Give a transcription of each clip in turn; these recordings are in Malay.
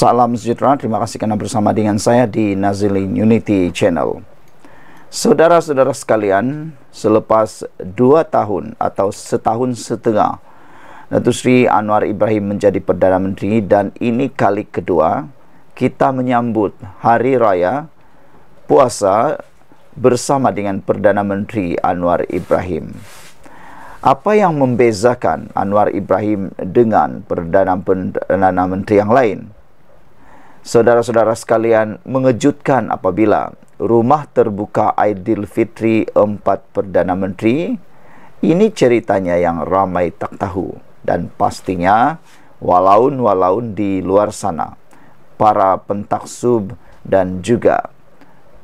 Salam sejahtera, terima kasih kerana bersama dengan saya di Nazilin Unity Channel. Saudara-saudara sekalian, selepas dua tahun atau setahun setengah, Datuk Sri Anwar Ibrahim menjadi Perdana Menteri dan ini kali kedua kita menyambut Hari Raya Puasa bersama dengan Perdana Menteri Anwar Ibrahim. Apa yang membezakan Anwar Ibrahim dengan Perdana Menteri yang lain? saudara-saudara sekalian mengejutkan apabila rumah terbuka Aidil Fitri empat Perdana Menteri ini ceritanya yang ramai tak tahu dan pastinya walaun-walaun di luar sana para pentaksub dan juga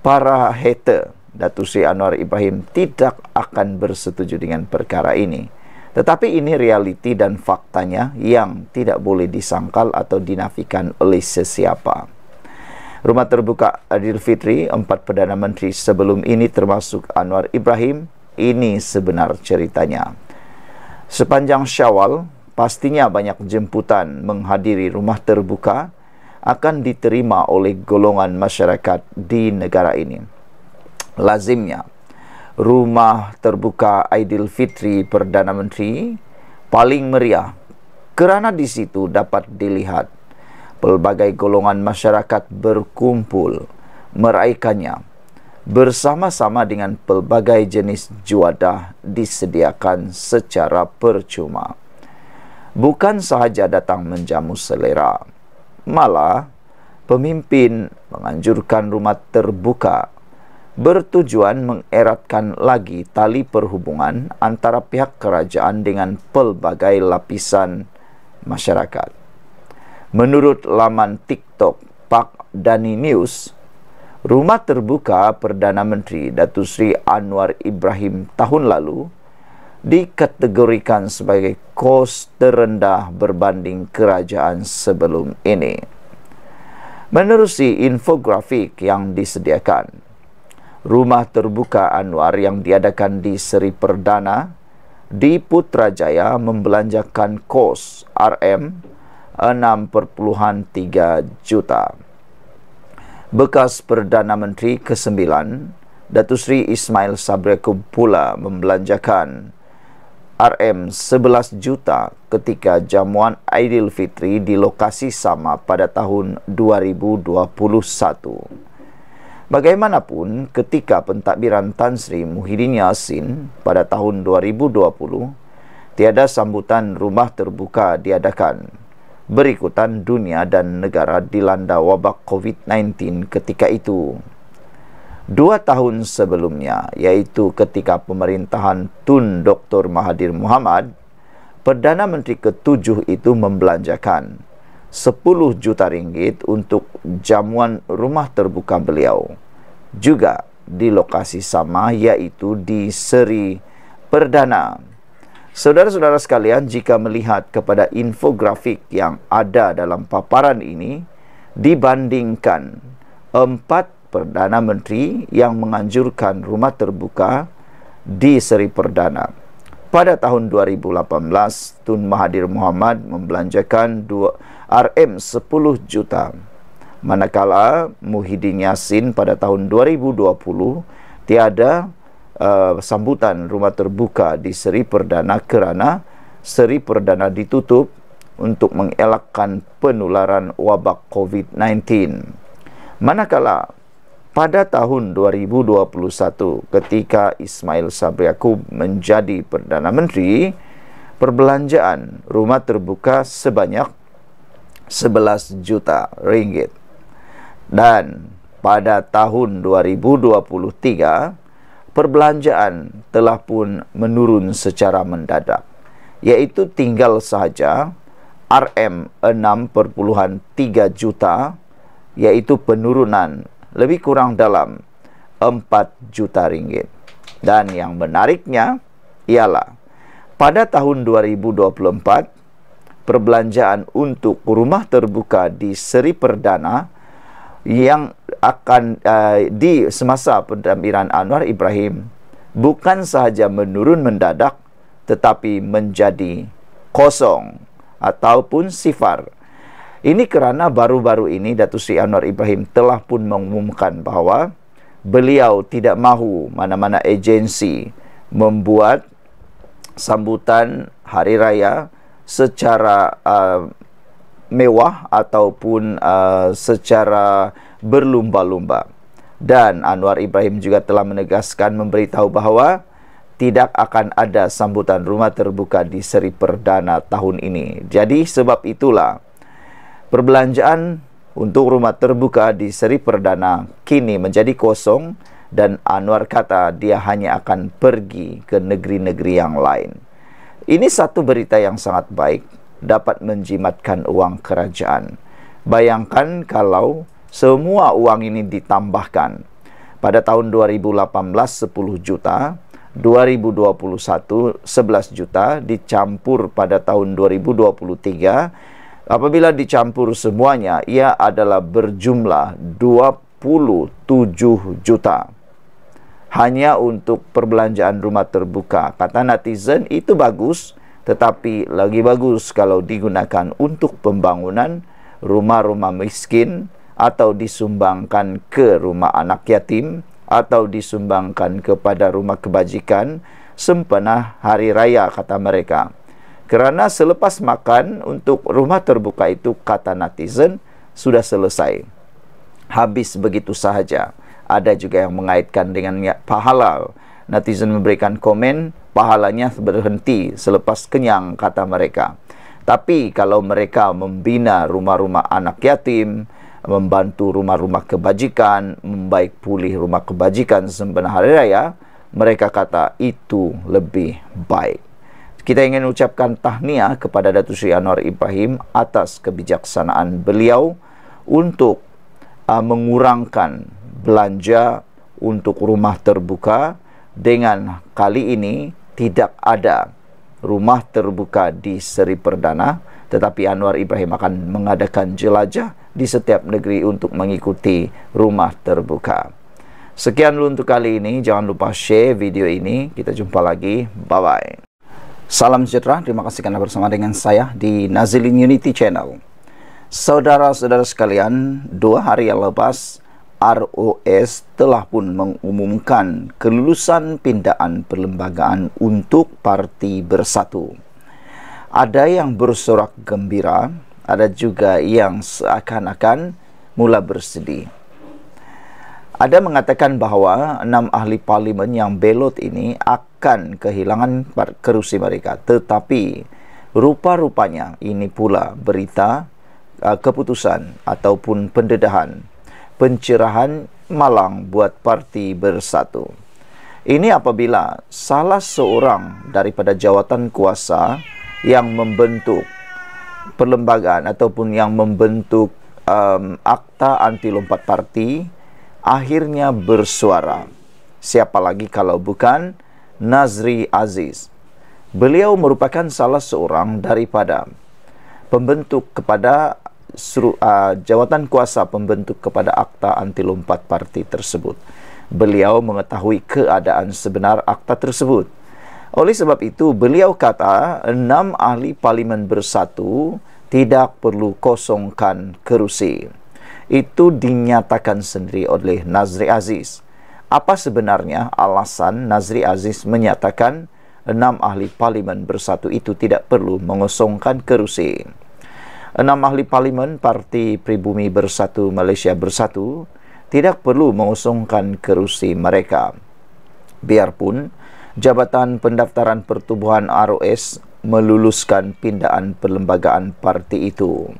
para hater Datu Sri Anwar Ibrahim tidak akan bersetuju dengan perkara ini tetapi ini realiti dan faktanya yang tidak boleh disangkal atau dinafikan oleh sesiapa. Rumah terbuka Adil Fitri, empat Perdana Menteri sebelum ini termasuk Anwar Ibrahim, ini sebenar ceritanya. Sepanjang syawal, pastinya banyak jemputan menghadiri rumah terbuka akan diterima oleh golongan masyarakat di negara ini. Lazimnya, rumah terbuka Aidilfitri Perdana Menteri paling meriah kerana di situ dapat dilihat pelbagai golongan masyarakat berkumpul meraikannya bersama-sama dengan pelbagai jenis juadah disediakan secara percuma bukan sahaja datang menjamu selera malah pemimpin menganjurkan rumah terbuka bertujuan mengeratkan lagi tali perhubungan antara pihak kerajaan dengan pelbagai lapisan masyarakat. Menurut laman TikTok Pak Dani News, rumah terbuka Perdana Menteri Datu Sri Anwar Ibrahim tahun lalu dikategorikan sebagai kos terendah berbanding kerajaan sebelum ini. Menerusi infografik yang disediakan, Rumah Terbuka Anwar yang diadakan di Seri Perdana di Putrajaya membelanjakan kos RM 6.3 juta. Bekas Perdana Menteri ke-9 Datuk Seri Ismail Sabri Yaakob membelanjakan RM11 juta ketika jamuan Aidilfitri di lokasi sama pada tahun 2021. Bagaimanapun, ketika pentadbiran Tan Sri Muhyiddin Yassin pada tahun 2020, tiada sambutan rumah terbuka diadakan. Berikutan dunia dan negara dilanda wabak COVID-19 ketika itu. Dua tahun sebelumnya, iaitu ketika pemerintahan Tun Dr. Mahathir Muhammad, Perdana Menteri ketujuh itu membelanjakan 10 juta ringgit untuk jamuan rumah terbuka beliau juga di lokasi sama yaitu di Seri Perdana Saudara-saudara sekalian jika melihat kepada infografik yang ada dalam paparan ini dibandingkan empat Perdana Menteri yang menganjurkan rumah terbuka di Seri Perdana pada tahun 2018 Tun Mahathir Muhammad membelanjakan RM 10 juta manakala Muhyiddin Yassin pada tahun 2020 tiada uh, sambutan rumah terbuka di Seri Perdana kerana Seri Perdana ditutup untuk mengelakkan penularan wabak COVID-19 manakala pada tahun 2021 ketika Ismail Sabri Yaakob menjadi Perdana Menteri, perbelanjaan rumah terbuka sebanyak 11 juta ringgit. Dan pada tahun 2023, perbelanjaan telah pun menurun secara mendadak, iaitu tinggal sahaja RM6.3 juta, iaitu penurunan lebih kurang dalam 4 juta ringgit. Dan yang menariknya ialah pada tahun 2024 perbelanjaan untuk rumah terbuka di Seri Perdana yang akan uh, di semasa pendampingan Anwar Ibrahim bukan sahaja menurun mendadak tetapi menjadi kosong ataupun sifar ini kerana baru-baru ini Datuk Sri Anwar Ibrahim telah pun mengumumkan bahawa beliau tidak mahu mana-mana agensi membuat sambutan hari raya secara uh, mewah ataupun uh, secara berlumba-lumba. Dan Anwar Ibrahim juga telah menegaskan memberitahu bahawa tidak akan ada sambutan rumah terbuka di Seri Perdana tahun ini. Jadi sebab itulah Perbelanjaan untuk rumah terbuka di Seri Perdana kini menjadi kosong dan Anwar kata dia hanya akan pergi ke negeri-negeri yang lain. Ini satu berita yang sangat baik dapat menjimatkan uang kerajaan. Bayangkan kalau semua uang ini ditambahkan pada tahun 2018 10 juta, 2021 11 juta dicampur pada tahun 2023 Apabila dicampur semuanya, ia adalah berjumlah 27 juta. Hanya untuk perbelanjaan rumah terbuka. Kata netizen, itu bagus, tetapi lagi bagus kalau digunakan untuk pembangunan rumah-rumah miskin atau disumbangkan ke rumah anak yatim atau disumbangkan kepada rumah kebajikan sempena hari raya, kata mereka. Kerana selepas makan untuk rumah terbuka itu kata netizen sudah selesai. Habis begitu sahaja. Ada juga yang mengaitkan dengan pahala. Netizen memberikan komen pahalanya berhenti selepas kenyang kata mereka. Tapi kalau mereka membina rumah-rumah anak yatim, membantu rumah-rumah kebajikan, membaik pulih rumah kebajikan sempena hari raya, mereka kata itu lebih baik. Kita ingin ucapkan tahniah kepada Datuk Sri Anwar Ibrahim atas kebijaksanaan beliau untuk uh, mengurangkan belanja untuk rumah terbuka dengan kali ini tidak ada rumah terbuka di Seri Perdana tetapi Anwar Ibrahim akan mengadakan jelajah di setiap negeri untuk mengikuti rumah terbuka. Sekian dulu untuk kali ini. Jangan lupa share video ini. Kita jumpa lagi. Bye-bye. Salam sejahtera, terima kasih karena bersama dengan saya di Nazilin Unity Channel. Saudara-saudara sekalian, dua hari yang lepas, ROS telah pun mengumumkan kelulusan pindaan perlembagaan untuk Parti Bersatu. Ada yang bersorak gembira, ada juga yang seakan-akan mula bersedih. Ada mengatakan bahawa enam ahli parlimen yang belot ini akan kehilangan kerusi mereka. Tetapi rupa-rupanya ini pula berita uh, keputusan ataupun pendedahan pencerahan malang buat parti bersatu. Ini apabila salah seorang daripada jawatan kuasa yang membentuk perlembagaan ataupun yang membentuk um, akta anti lompat parti akhirnya bersuara. Siapa lagi kalau bukan Nazri Aziz. Beliau merupakan salah seorang daripada pembentuk kepada suru, uh, ah, jawatan kuasa pembentuk kepada akta anti lompat parti tersebut. Beliau mengetahui keadaan sebenar akta tersebut. Oleh sebab itu, beliau kata enam ahli parlimen bersatu tidak perlu kosongkan kerusi itu dinyatakan sendiri oleh Nazri Aziz. Apa sebenarnya alasan Nazri Aziz menyatakan enam ahli parlimen bersatu itu tidak perlu mengosongkan kerusi? Enam ahli parlimen Parti Pribumi Bersatu Malaysia Bersatu tidak perlu mengosongkan kerusi mereka. Biarpun Jabatan Pendaftaran Pertubuhan ROS meluluskan pindaan perlembagaan parti itu.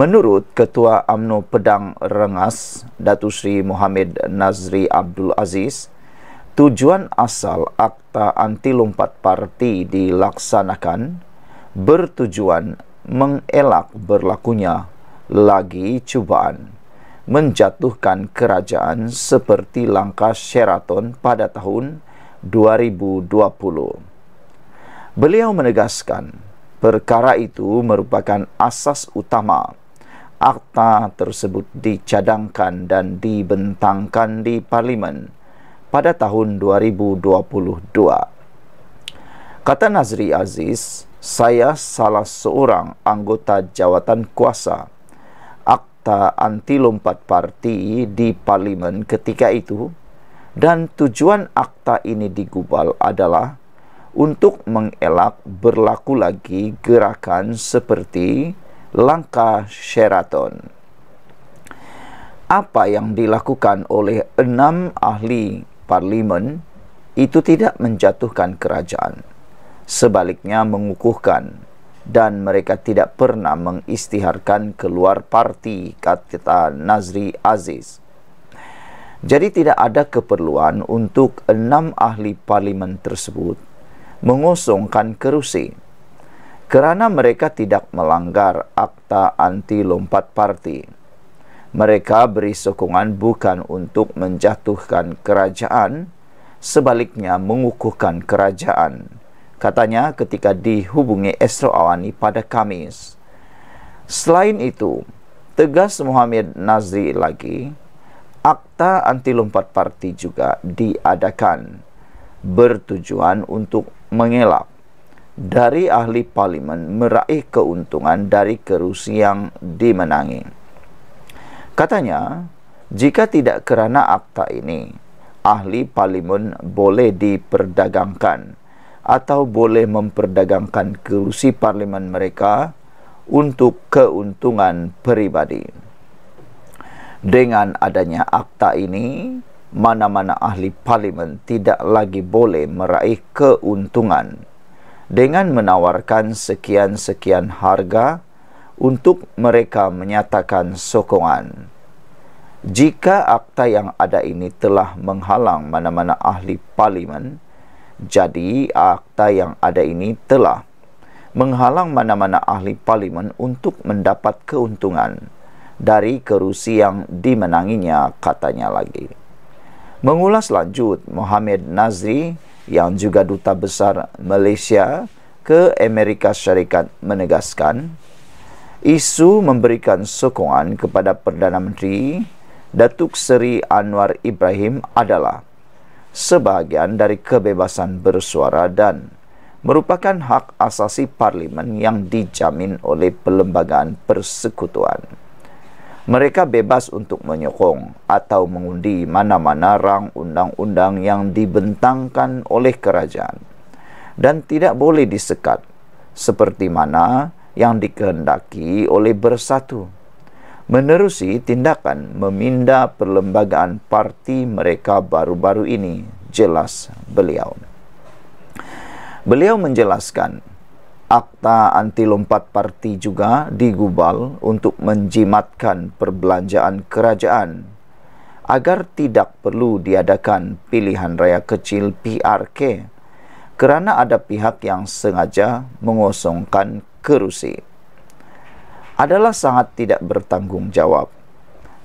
Menurut Ketua UMNO Pedang Rengas, Datu Sri Muhammad Nazri Abdul Aziz, tujuan asal Akta Anti Lompat Parti dilaksanakan bertujuan mengelak berlakunya lagi cubaan menjatuhkan kerajaan seperti langkah Sheraton pada tahun 2020. Beliau menegaskan perkara itu merupakan asas utama akta tersebut dicadangkan dan dibentangkan di parlimen pada tahun 2022. Kata Nazri Aziz, saya salah seorang anggota jawatan kuasa akta anti lompat parti di parlimen ketika itu dan tujuan akta ini digubal adalah untuk mengelak berlaku lagi gerakan seperti langkah Sheraton. Apa yang dilakukan oleh enam ahli parlimen itu tidak menjatuhkan kerajaan. Sebaliknya mengukuhkan dan mereka tidak pernah mengistiharkan keluar parti kata Nazri Aziz. Jadi tidak ada keperluan untuk enam ahli parlimen tersebut mengosongkan kerusi kerana mereka tidak melanggar akta anti lompat parti. Mereka beri sokongan bukan untuk menjatuhkan kerajaan, sebaliknya mengukuhkan kerajaan, katanya ketika dihubungi Esro Awani pada Kamis. Selain itu, tegas Muhammad Nazri lagi, akta anti lompat parti juga diadakan bertujuan untuk mengelak dari ahli parlimen meraih keuntungan dari kerusi yang dimenangi. Katanya, jika tidak kerana akta ini, ahli parlimen boleh diperdagangkan atau boleh memperdagangkan kerusi parlimen mereka untuk keuntungan peribadi. Dengan adanya akta ini, mana-mana ahli parlimen tidak lagi boleh meraih keuntungan dengan menawarkan sekian-sekian harga untuk mereka menyatakan sokongan. Jika akta yang ada ini telah menghalang mana-mana ahli parlimen, jadi akta yang ada ini telah menghalang mana-mana ahli parlimen untuk mendapat keuntungan dari kerusi yang dimenanginya katanya lagi. Mengulas lanjut, Mohamed Nazri yang juga duta besar Malaysia ke Amerika Syarikat menegaskan isu memberikan sokongan kepada Perdana Menteri Datuk Seri Anwar Ibrahim adalah sebahagian dari kebebasan bersuara dan merupakan hak asasi parlimen yang dijamin oleh perlembagaan persekutuan mereka bebas untuk menyokong atau mengundi mana-mana rang undang-undang yang dibentangkan oleh kerajaan dan tidak boleh disekat seperti mana yang dikehendaki oleh bersatu menerusi tindakan meminda perlembagaan parti mereka baru-baru ini jelas beliau beliau menjelaskan akta anti lompat parti juga digubal untuk menjimatkan perbelanjaan kerajaan agar tidak perlu diadakan pilihan raya kecil PRK kerana ada pihak yang sengaja mengosongkan kerusi adalah sangat tidak bertanggungjawab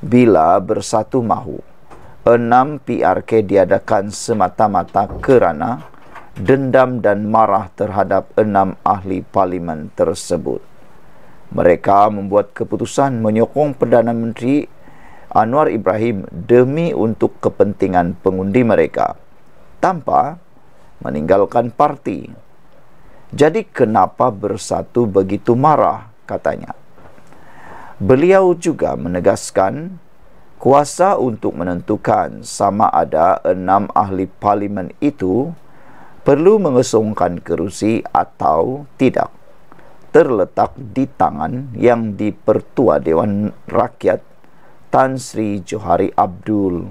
bila bersatu mahu enam PRK diadakan semata-mata kerana dendam dan marah terhadap enam ahli parlimen tersebut. Mereka membuat keputusan menyokong Perdana Menteri Anwar Ibrahim demi untuk kepentingan pengundi mereka tanpa meninggalkan parti. Jadi kenapa bersatu begitu marah katanya. Beliau juga menegaskan kuasa untuk menentukan sama ada enam ahli parlimen itu perlu mengesongkan kerusi atau tidak terletak di tangan yang dipertua Dewan Rakyat Tan Sri Johari Abdul.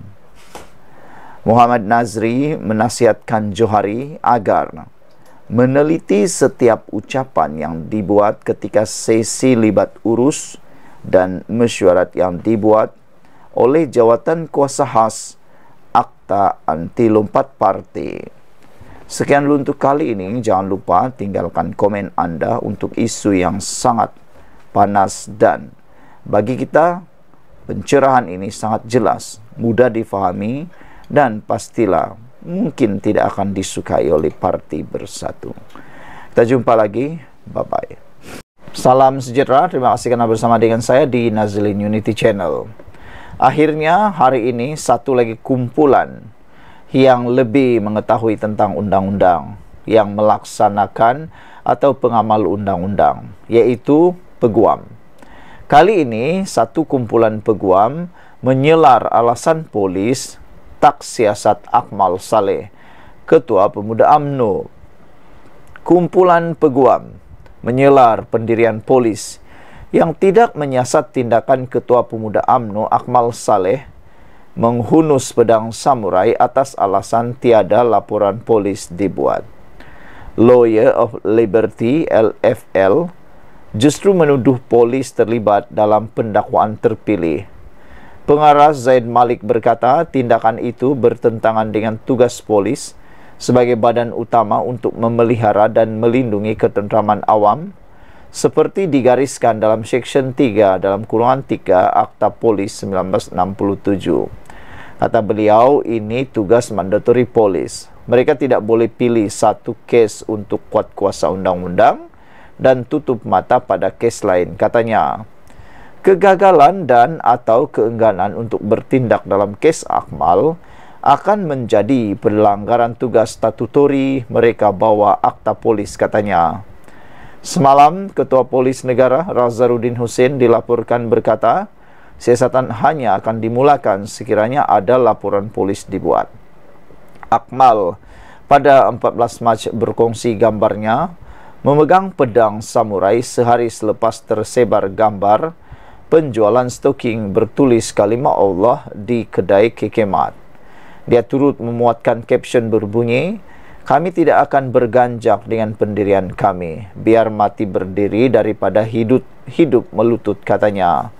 Muhammad Nazri menasihatkan Johari agar meneliti setiap ucapan yang dibuat ketika sesi libat urus dan mesyuarat yang dibuat oleh jawatan kuasa khas Akta Anti Lompat Parti. Sekian dulu untuk kali ini. Jangan lupa tinggalkan komen Anda untuk isu yang sangat panas dan bagi kita pencerahan ini sangat jelas, mudah difahami dan pastilah mungkin tidak akan disukai oleh parti bersatu. Kita jumpa lagi. Bye-bye. Salam sejahtera. Terima kasih karena bersama dengan saya di Nazlin Unity Channel. Akhirnya hari ini satu lagi kumpulan yang lebih mengetahui tentang undang-undang yang melaksanakan atau pengamal undang-undang yaitu peguam. Kali ini satu kumpulan peguam menyelar alasan polis tak siasat Akmal Saleh, Ketua Pemuda AMNO. Kumpulan peguam menyelar pendirian polis yang tidak menyiasat tindakan Ketua Pemuda AMNO Akmal Saleh menghunus pedang samurai atas alasan tiada laporan polis dibuat. Lawyer of Liberty LFL justru menuduh polis terlibat dalam pendakwaan terpilih. Pengarah Zaid Malik berkata tindakan itu bertentangan dengan tugas polis sebagai badan utama untuk memelihara dan melindungi ketentraman awam seperti digariskan dalam Seksyen 3 dalam kurungan 3 Akta Polis 1967 kata beliau ini tugas mandatory polis mereka tidak boleh pilih satu kes untuk kuat kuasa undang-undang dan tutup mata pada kes lain katanya kegagalan dan atau keengganan untuk bertindak dalam kes akmal akan menjadi pelanggaran tugas statutori mereka bawa akta polis katanya Semalam, Ketua Polis Negara Razaruddin Hussein dilaporkan berkata, siasatan hanya akan dimulakan sekiranya ada laporan polis dibuat. Akmal pada 14 Mac berkongsi gambarnya memegang pedang samurai sehari selepas tersebar gambar penjualan stoking bertulis kalimah Allah di kedai kekemat. Dia turut memuatkan caption berbunyi, kami tidak akan berganjak dengan pendirian kami, biar mati berdiri daripada hidup, hidup melutut katanya.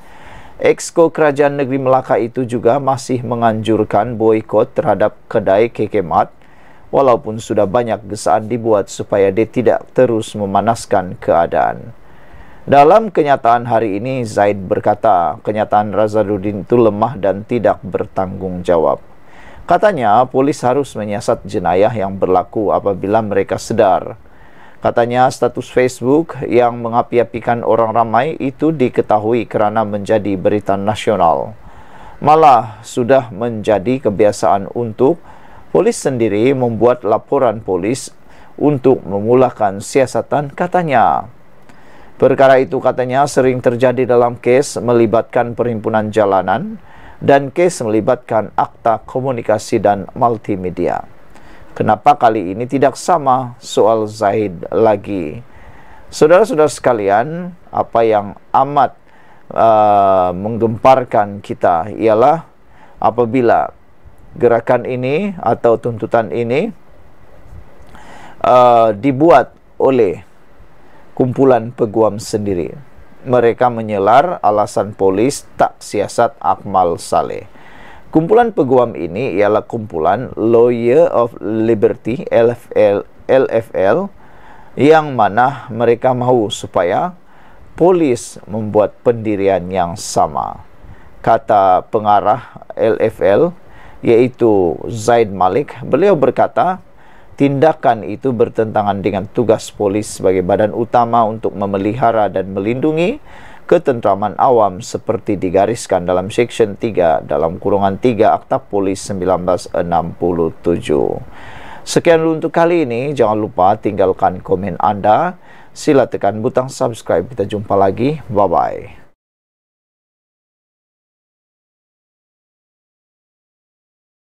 Exco Kerajaan Negeri Melaka itu juga masih menganjurkan boikot terhadap kedai KK Mart walaupun sudah banyak gesaan dibuat supaya dia tidak terus memanaskan keadaan. Dalam kenyataan hari ini, Zaid berkata, kenyataan Razaluddin itu lemah dan tidak bertanggungjawab. Katanya, polis harus menyiasat jenayah yang berlaku apabila mereka sedar. Katanya status Facebook yang mengapi-apikan orang ramai itu diketahui kerana menjadi berita nasional. Malah sudah menjadi kebiasaan untuk polis sendiri membuat laporan polis untuk memulakan siasatan katanya. Perkara itu katanya sering terjadi dalam kes melibatkan perhimpunan jalanan dan kes melibatkan akta komunikasi dan multimedia. Kenapa kali ini tidak sama soal Zaid lagi? Saudara-saudara sekalian, apa yang amat uh, menggemparkan kita ialah apabila gerakan ini atau tuntutan ini uh, dibuat oleh kumpulan peguam sendiri. Mereka menyelar alasan polis tak siasat Akmal Saleh. Kumpulan peguam ini ialah kumpulan Lawyer of Liberty LFL, LFL yang mana mereka mahu supaya polis membuat pendirian yang sama. Kata pengarah LFL iaitu Zaid Malik, beliau berkata tindakan itu bertentangan dengan tugas polis sebagai badan utama untuk memelihara dan melindungi ketentraman awam seperti digariskan dalam Seksyen 3 dalam kurungan 3 Akta Polis 1967. Sekian dulu untuk kali ini. Jangan lupa tinggalkan komen anda. Sila tekan butang subscribe. Kita jumpa lagi. Bye-bye.